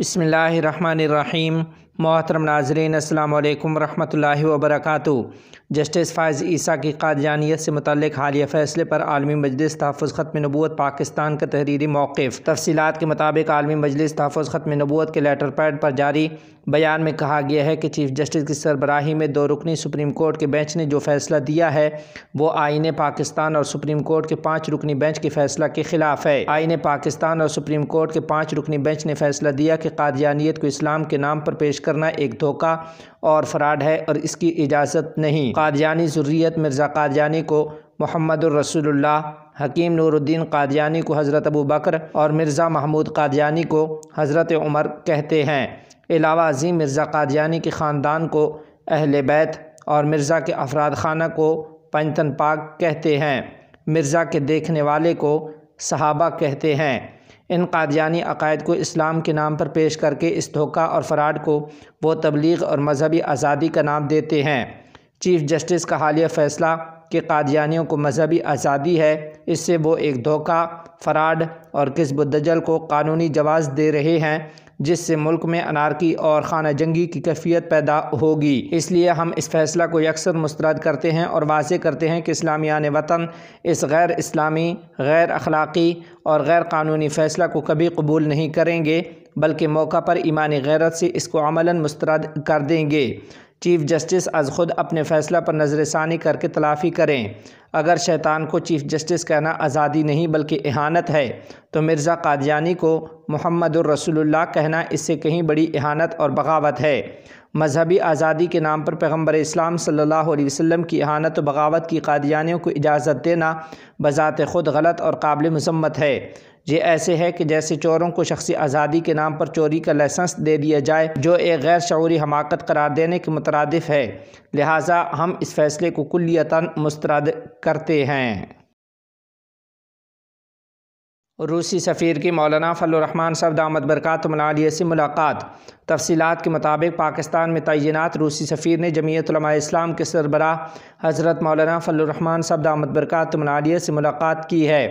बसमीम मोहतरम नाजरीन अल्लाम वरहत ला वबरक जस्टिस फ़ायज़ ईसा की कादानियत से मतलब हालिया फ़ैसले पर आलमी मजलिस तहफ़ ख़त्म नबूत पाकिस्तान का तहरीरी मौक़ तफसीत के मुताबिक आलमी मजलिस तहफ़ ख़त्म नबूत के लेटर पैड पर जारी बयान में कहा गया है कि चीफ़ जस्टिस की सरबराही में दो रुकनी सुप्रीम कोर्ट के बेंच ने जो फ़ैसला दिया है वो आइन पाकिस्तान और सुप्रीम कोर्ट के पाँच रुकनी बेंच के फ़ैसला के ख़िलाफ़ है आइन पाकिस्तान और सुप्रीम कोर्ट के पाँच रुकनी बेंच ने फ़ैसला दिया कि कादयानियत को इस्लाम के नाम पर पेश कर करना एक धोखा और फ्राड है और इसकी इजाज़त नहीं कादयानी ज़ुर्रियत मिर्ज़ा कादयानी को मोहम्मद रसूलुल्लाह हकीम नूरुद्दीन कादयानी को हज़रत अबू बकर और मिर्ज़ा महमूद कादयानी को हज़रत उमर कहते हैं अलावा अजीम मिर्ज़ा कादयानी के ख़ानदान को अहल बैत और मिर्ज़ा के अफराद खाना को पंचतन पाक कहते हैं मिर्ज़ा के देखने वाले को सहाबा कहते हैं इन कादियानी अकायद को इस्लाम के नाम पर पेश करके इस धोखा और फ्राड को वो तबलीग और मजहबी आज़ादी का नाम देते हैं चीफ़ जस्टिस का हालिया फ़ैसला कि कादियानियों को मजहबी आज़ादी है इससे वो एक धोखा फराड और किस्ब को कानूनी जवाब दे रहे हैं जिससे मुल्क में अनारकी और खाना जंगी की कैफियत पैदा होगी इसलिए हम इस फैसला को यकसर मुस्रद करते हैं और वाजे करते हैं कि इस्लामियान वतन इस गैर इस्लामी गैर अखलाक़ी और गैर कानूनी फ़ैसला को कभी कबूल नहीं करेंगे बल्कि मौका पर ईमान गैरत से इसको अमला मुस्रद कर देंगे चीफ जस्टिस अज खुद अपने फैसला पर नज़रसानी करके तलाफ़ी करें अगर शैतान को चीफ जस्टिस कहना आज़ादी नहीं बल्कि एहानत है तो मिर्ज़ा कादयानी को मोहम्मद रसूलुल्लाह कहना इससे कहीं बड़ी एहानत और बगावत है मजहबी आज़ादी के नाम पर पैगम्बर इस्लाम सल्लल्लाहु अलैहि वसल्लम की एहानत बगावत की कादियानियों को इजाज़त देना बज़ात ख़ुद गलत और काबिल मजम्मत है ये ऐसे है कि जैसे चोरों को शख्सी आज़ादी के नाम पर चोरी का लाइसेंस दे दिया जाए जो एक गैर शौरी हमाकत करार देने के मुतरदफ़ है लिहाजा हम इस फैसले को कुल्लियता मुस्तरद करते हैं रूसी सफ़ीर की मौलाना फ़लरहमान साहब दामद बरकत मलालिया से मुलाकात तफसीत के मुताबिक पाकिस्तान में तैनात रूसी सफ़ीर ने जमीयत इस्लाम के सरबराह हज़रत मौलाना फ़लरहमान साहब दामद बरकत मनालिया से मुलाकात की है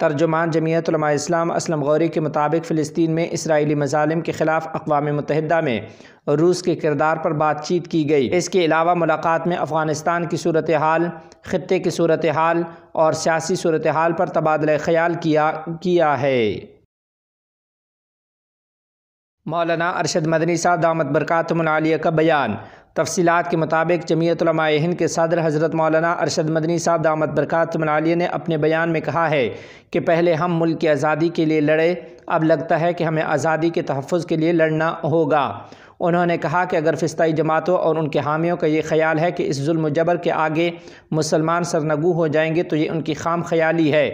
तर्जुमान जमीयत इस्लाम असलम गौरी के मुताबिक फ़िलिस्तीन में इसराइली मजालिम के ख़िलाफ़ अकवा मतहदा में रूस के किरदार पर बातचीत की गई इसके अलावा मुलाकात में अफ़गानिस्तान की सूरत हाल ख़त्े की सूरत हाल और सियासी सूरत हाल पर तबादला ख्याल किया किया है मौलाना अरशद मदनी साहब दामद बरकतमलिया का बयान तफसीत के मुताबिक जमीयतलमा हिंद के सदर हज़रत मौलाना अरशद मदनी साहब दामद बरक़ात मनालिया ने अपने बयान में कहा है कि पहले हम मुल्क की आज़ादी के लिए लड़े अब लगता है कि हमें आज़ादी के तहफ़ के लिए लड़ना होगा उन्होंने कहा कि अगर फ़िस्ताई जमातों और उनके हामियों का ये ख्याल है कि इस जुल्म जबर के आगे मुसलमान सरनगु हो जाएंगे तो ये उनकी खाम ख्याली है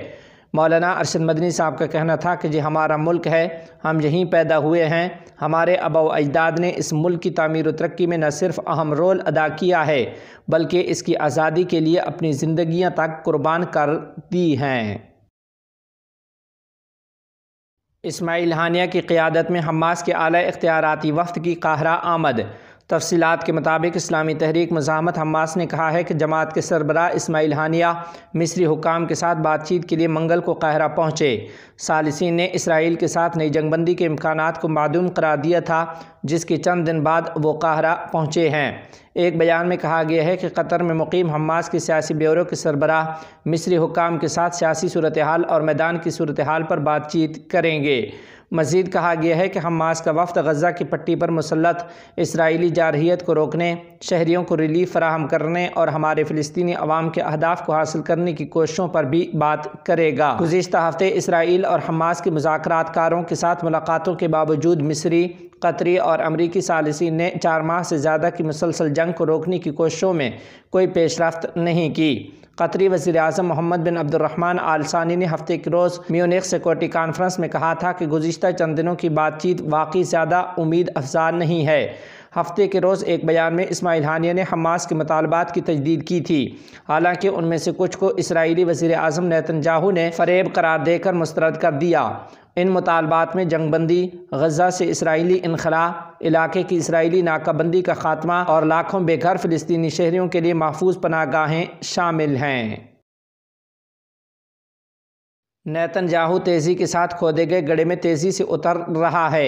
मौलाना अरशद मदनी साहब का कहना था कि जी हमारा मुल्क है हम यहीं पैदा हुए हैं हमारे अबा अजदाद ने इस मुल्क की तमीर व तरक्की में न सिर्फ अहम रोल अदा किया है बल्कि इसकी आज़ादी के लिए अपनी ज़िंदियाँ तक कुर्बान कर दी हैं इसमाइल हानिया की क़्यादत में हमास के अली इख्तियारती वफद की काहरा आमद तफसीत के मुताबिक इस्लामी तहरीक मजामत हमास ने कहा है कि जमात के सरबरा इसमाइल हानिया मिस्री हुकाम के साथ बातचीत के लिए मंगल को कहरा पहुँचे सालसिन ने इसराइल के साथ नई जंगबंदी के इम्कान को मदूम करार दिया था जिसके चंद दिन बाद वो कहरा पहुँचे हैं एक बयान में कहा गया है कि कतर में मुकीम हमास के सियासी ब्यूरो के सरबरा मिस्री हुकाम के साथ सियासी सूरत हाल और मैदान की सूरत हाल पर बातचीत करेंगे मजीद कहा गया है कि हमास का वफद गजा की पट्टी पर मुसलत इसराइली जारहीत को रोकने शहरीों को रिलीफ फराहम करने और हमारे फ़लस्तनी अवाम के अहदाफ को हासिल करने की कोशिशों पर भी बात करेगा गुजशत हफ्ते इसराइल और हमास के मुजाकरों के साथ मुलाकातों के बावजूद मिस्री कतरी और अमरीकी सालसी ने चार माह से ज़्यादा की मुसलसल जंग को रोकने की कोशिशों में कोई पेशरफ नहीं की कतरी वजी अजम मोहम्मद बिन अब्दुलरहमान आलसानी ने हफ्ते के रोज़ म्यूनिक सिक्योरिटी कॉन्फ्रेंस में कहा था कि गुज्तर चंद दिनों की बातचीत वाकई ज़्यादा उम्मीद अफजा नहीं है हफ्ते के रोज़ एक बयान में इसमाइल हानिया ने हमास के मुतालबात की तजदीद की थी हालांकि उनमें से कुछ को इसराइली वज़ी अजम नैतन जाहू ने फरेब करार देकर मुस्रद कर दिया इन मुतालबात में जंगबंदी गजा से इसराइली इनखला इलाके की इसराइली नाकाबंदी का खात्मा और लाखों बेघर फ़लस्तनी शहरीों के लिए महफूज पना गाहें शामिल हैं नैतन जाहू तेज़ी के साथ खोदे गए गड्ढे में तेज़ी से उतर रहा है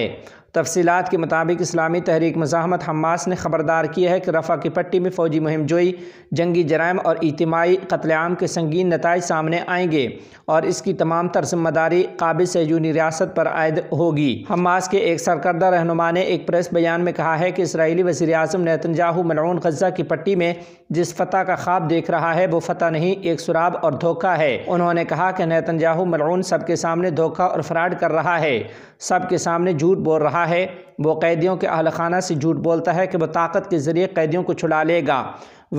तफसीत के मुताबिक इस्लामी तहरीक मजामत हमास ने ख़बरदार किया है कि रफ़ा की पट्टी में फ़ौजी मुहिम जोई जंगी जराइम और इज्तमाही कतलेआम के संगीन नतज सामने आएंगे और इसकी तमाम तर जिम्मेदारी काबिल जूनी रियासत पर आयद होगी हमास के एक सरकर्दा रहनुमा ने एक प्रेस बयान में कहा है कि इसराइली वजीर अजम नतनजाहू मलून गजा की पट्टी में जिस फतह का ख्वाब देख रहा है वो फतह नहीं एक सुराब और धोखा है उन्होंने कहा कि नतनजाहू मलून सबके सामने धोखा और फ्राड कर रहा है सबके सामने झूठ बोल रहा रहा है वो कैदियों के अहल खाना से झूठ बोलता है कि वह ताकत के ज़रिए कैदियों को छुड़ा लेगा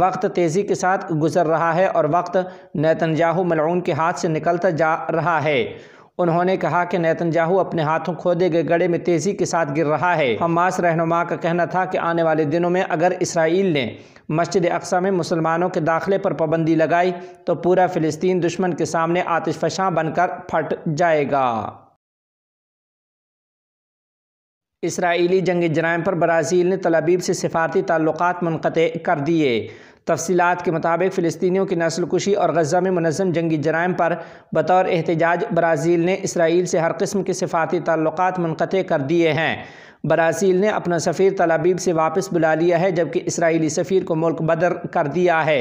वक्त तेज़ी के साथ गुजर रहा है और वक्त नैतनजाहू मलून के हाथ से निकलता जा रहा है उन्होंने कहा कि नैतनजाहू अपने हाथों खोदे गए गड़े में तेज़ी के साथ गिर रहा है हमास रहनुमा का कहना था कि आने वाले दिनों में अगर इसराइल ने मस्जिद अक्सा में मुसलमानों के दाखिले पर पाबंदी लगाई तो पूरा फ़िलिस्तीन दुश्मन के सामने आतिशफशां बनकर फट जाएगा इसराइली जंग जराइम पर ब्राज़ील ने तलबीब से सिफारती ताल्लुक मनक़ कर दिए तफसीत के मुताबिक फ़लस्तियों की नस्ल कुशी और गजा में मनजम जंगी जराइम पर बतौर एहतजाज ब्राज़ील ने इसराइल से हर कस्म के सफारती ताल्लुक मनक़ कर दिए हैं ब्राज़ील ने अपना सफ़ीर तलाबीब से वापस बुला लिया है जबकि इसराइली सफी को मुल्क बदर कर दिया है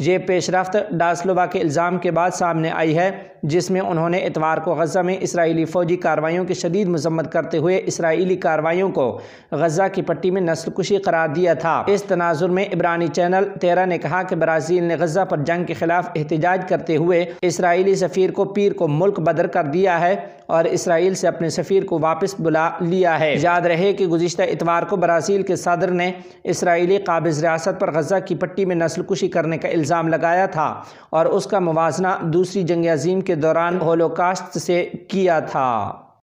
ये पेशरफ्त डास्लोबा के इल्ज़ाम के बाद सामने आई है जिसमें उन्होंने इतवार को गज़ा में इसराइली फ़ौजी कार्रवाइयों की शदीद मजम्मत करते हुए इसराइली कार्रवाइयों को गज़ा की पट्टी में नस्ल कुशी करार दिया था इस तनाजुर में इबरानी चैनल तेरह ने कहा कि ब्राज़ील ने गज़ा पर जंग के खिलाफ एहतजाज करते हुए इसराइली सफ़ीर को पीर को मुल्क बदर कर दिया है और इसराइल से अपने सफ़ीर को वापस बुला लिया है याद रहे कि गुजशत इतवार को ब्राज़ील के सदर ने इसराइली काबिज़ रियासत पर गज़ा की पट्टी में नस्ल कुशी करने का इल्ज़ाम लगाया था और उसका मुवजना दूसरी जंग अजीम के दौरान होलोकास्ट से किया था